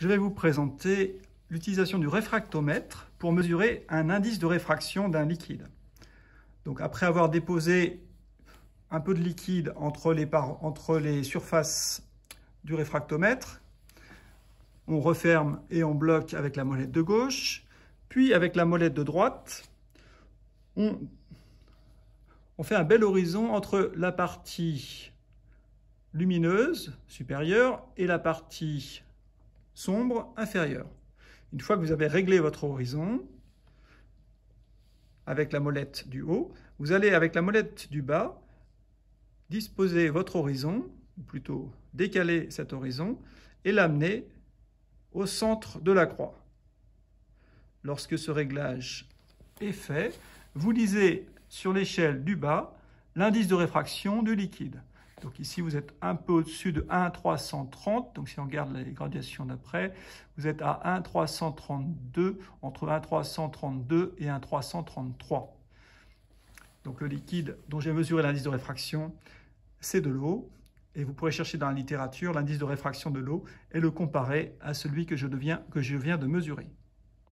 je vais vous présenter l'utilisation du réfractomètre pour mesurer un indice de réfraction d'un liquide. Donc après avoir déposé un peu de liquide entre les, surfaces du réfractomètre, on referme et on bloque avec la molette de gauche, puis avec la molette de droite, on, on fait un bel horizon entre la partie lumineuse supérieure et la partie sombre inférieur. Une fois que vous avez réglé votre horizon, avec la molette du haut, vous allez avec la molette du bas disposer votre horizon, ou plutôt décaler cet horizon, et l'amener au centre de la croix. Lorsque ce réglage est fait, vous lisez sur l'échelle du bas l'indice de réfraction du liquide. Donc ici, vous êtes un peu au-dessus de 1,330. Donc si on regarde les graduations d'après, vous êtes à 1,332, entre 1,332 et 1,333. Donc le liquide dont j'ai mesuré l'indice de réfraction, c'est de l'eau. Et vous pourrez chercher dans la littérature l'indice de réfraction de l'eau et le comparer à celui que je, que je viens de mesurer.